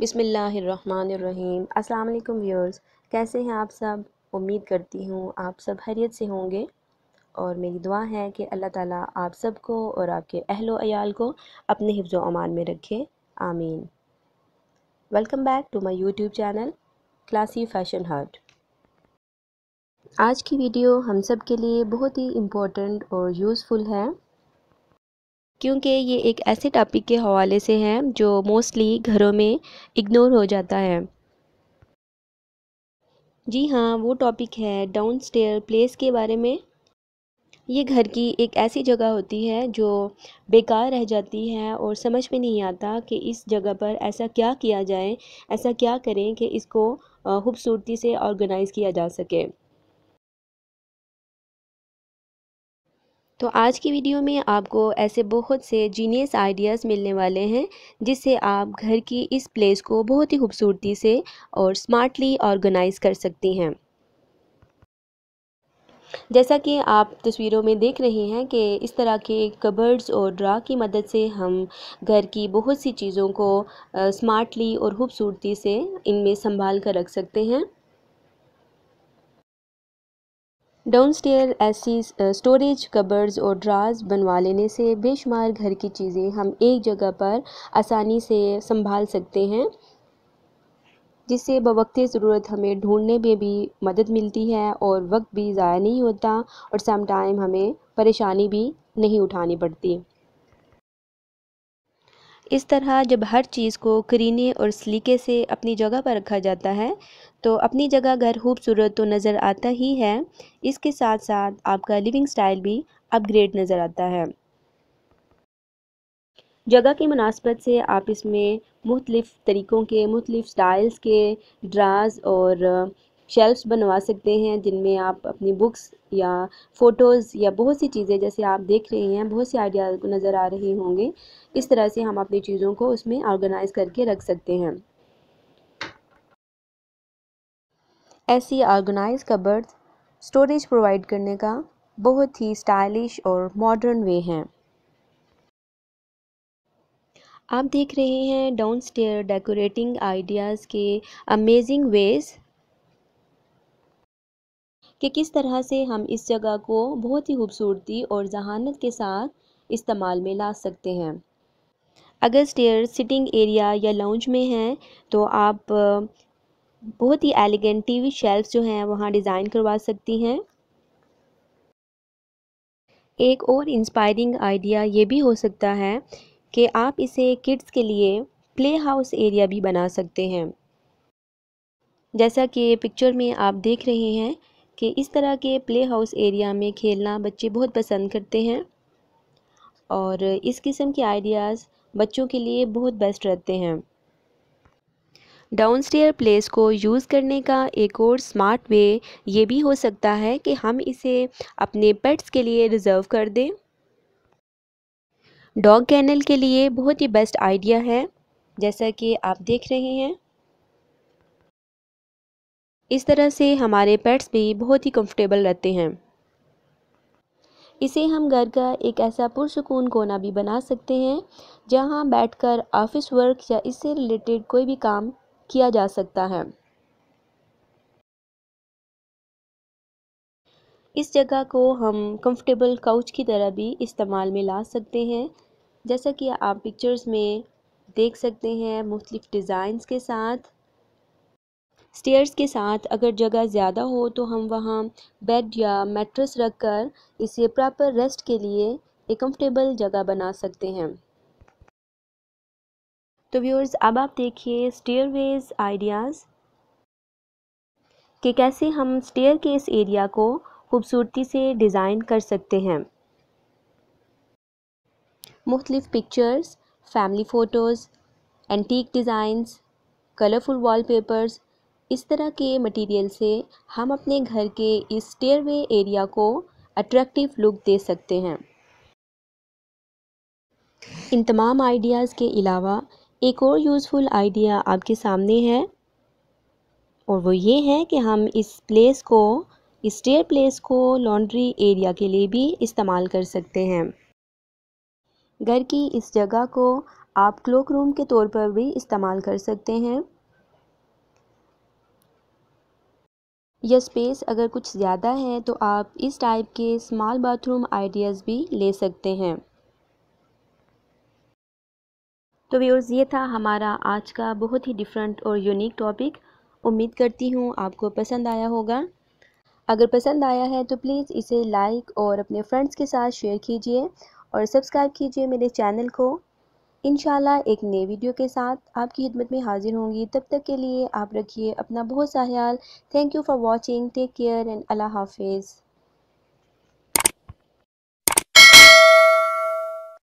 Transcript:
बिसमीम् अल्लाम व्यूअर्स कैसे हैं आप सब उम्मीद करती हूँ आप सब हरियत से होंगे और मेरी दुआ है कि अल्लाह ताला आप सबको और आपके अहलो अयाल को अपने हिफ्ज़ अमान में रखे आमीन welcome back to my YouTube channel Classy Fashion Heart आज की वीडियो हम सब के लिए बहुत ही इम्पोर्टेंट और यूज़फुल है क्योंकि ये एक ऐसे टॉपिक के हवाले से हैं जो मोस्टली घरों में इग्नोर हो जाता है जी हाँ वो टॉपिक है डाउन स्टेयर प्लेस के बारे में ये घर की एक ऐसी जगह होती है जो बेकार रह जाती है और समझ में नहीं आता कि इस जगह पर ऐसा क्या किया जाए ऐसा क्या करें कि इसको खूबसूरती से ऑर्गेनाइज़ किया जा सके तो आज की वीडियो में आपको ऐसे बहुत से जीनियस आइडियाज़ मिलने वाले हैं जिससे आप घर की इस प्लेस को बहुत ही खूबसूरती से और स्मार्टली ऑर्गेनाइज कर सकती हैं जैसा कि आप तस्वीरों में देख रहे हैं कि इस तरह के कबर्ड्स और ड्रा की मदद से हम घर की बहुत सी चीज़ों को स्मार्टली और खूबसूरती से इनमें संभाल कर रख सकते हैं डाउन स्टेयर ऐसी स्टोरेज कबर्स और ड्राज बनवा लेने से बेशुमार घर की चीज़ें हम एक जगह पर आसानी से संभाल सकते हैं जिससे बवक्त ज़रूरत हमें ढूंढने में भी मदद मिलती है और वक्त भी ज़ाया नहीं होता और टाइम हमें परेशानी भी नहीं उठानी पड़ती इस तरह जब हर चीज़ को करीने और सलीके से अपनी जगह पर रखा जाता है तो अपनी जगह घर खूबसूरत तो नज़र आता ही है इसके साथ साथ आपका लिविंग स्टाइल भी अपग्रेड नज़र आता है जगह की मुनासबत से आप इसमें मुख्तलिफ़ तरीक़ों के मुख्तलिफ़ स्टाइल्स के ड्राज और शेल्फ्स बनवा सकते हैं जिनमें आप अपनी बुक्स या फ़ोटोज़ या बहुत सी चीज़ें जैसे आप देख रहे हैं बहुत सी आइडिया नज़र आ रहे होंगे इस तरह से हम अपनी चीज़ों को उसमें ऑर्गेनाइज़ करके रख सकते हैं ऐसी ऑर्गेनाइज कबर्ड स्टोरेज प्रोवाइड करने का बहुत ही स्टाइलिश और मॉडर्न वे हैं आप देख रहे हैं डाउन स्टेयर डेकोरेटिंग आइडियाज़ के अमेजिंग वेज़ कि किस तरह से हम इस जगह को बहुत ही खूबसूरती और जहानत के साथ इस्तेमाल में ला सकते हैं अगर स्टेयर सिटिंग एरिया या लाउंज में हैं तो आप बहुत ही एलिगेंट टीवी शेल्फ जो हैं वहाँ डिज़ाइन करवा सकती हैं एक और इंस्पायरिंग आइडिया ये भी हो सकता है कि आप इसे किड्स के लिए प्ले हाउस एरिया भी बना सकते हैं जैसा कि पिक्चर में आप देख रहे हैं कि इस तरह के प्ले हाउस एरिया में खेलना बच्चे बहुत पसंद करते हैं और इस किस्म के आइडियाज़ बच्चों के लिए बहुत बेस्ट रहते हैं डाउन स्टेयर प्लेस को यूज़ करने का एक और स्मार्ट वे ये भी हो सकता है कि हम इसे अपने पेट्स के लिए रिज़र्व कर दें डॉग कैनल के लिए बहुत ही बेस्ट आइडिया है जैसा कि आप देख रहे हैं इस तरह से हमारे पेट्स भी बहुत ही कंफर्टेबल रहते हैं इसे हम घर का एक ऐसा पुरसकून कोना भी बना सकते हैं जहां बैठकर ऑफिस वर्क या इससे रिलेटेड कोई भी काम किया जा सकता है इस जगह को हम कंफर्टेबल काउच की तरह भी इस्तेमाल में ला सकते हैं जैसा कि आप पिक्चर्स में देख सकते हैं मुख्तफ डिज़ाइंस के साथ स्टेयर्स के साथ अगर जगह ज़्यादा हो तो हम वहाँ बेड या मेट्रस रख कर इसे प्रॉपर रेस्ट के लिए एक कंफर्टेबल जगह बना सकते हैं तो व्यूअर्स अब आप देखिए स्टेयरवेज आइडियाज़ कि कैसे हम स्टेयर के इस एरिया को खूबसूरती से डिज़ाइन कर सकते हैं मुख्तलिफ pictures family photos antique designs colourful wallpapers इस तरह के मटेरियल से हम अपने घर के इस स्टेयरवे एरिया को अट्रैक्टिव लुक दे सकते हैं इन तमाम आइडियाज़ के अलावा एक और यूज़फुल आइडिया आपके सामने है और वो ये है कि हम इस प्लेस को स्टेयर प्लेस को लॉन्ड्री एरिया के लिए भी इस्तेमाल कर सकते हैं घर की इस जगह को आप क्लोक रूम के तौर पर भी इस्तेमाल कर सकते हैं यह स्पेस अगर कुछ ज़्यादा है तो आप इस टाइप के स्मॉल बाथरूम आइडियाज़ भी ले सकते हैं तो व्यूर्स ये था हमारा आज का बहुत ही डिफरेंट और यूनिक टॉपिक उम्मीद करती हूँ आपको पसंद आया होगा अगर पसंद आया है तो प्लीज़ इसे लाइक और अपने फ्रेंड्स के साथ शेयर कीजिए और सब्सक्राइब कीजिए मेरे चैनल को इन एक नए वीडियो के साथ आपकी खिदमत में हाजिर होंगी तब तक के लिए आप रखिए अपना बहुत सा ख्याल thank you for watching take care and अल्लाह हाफिज़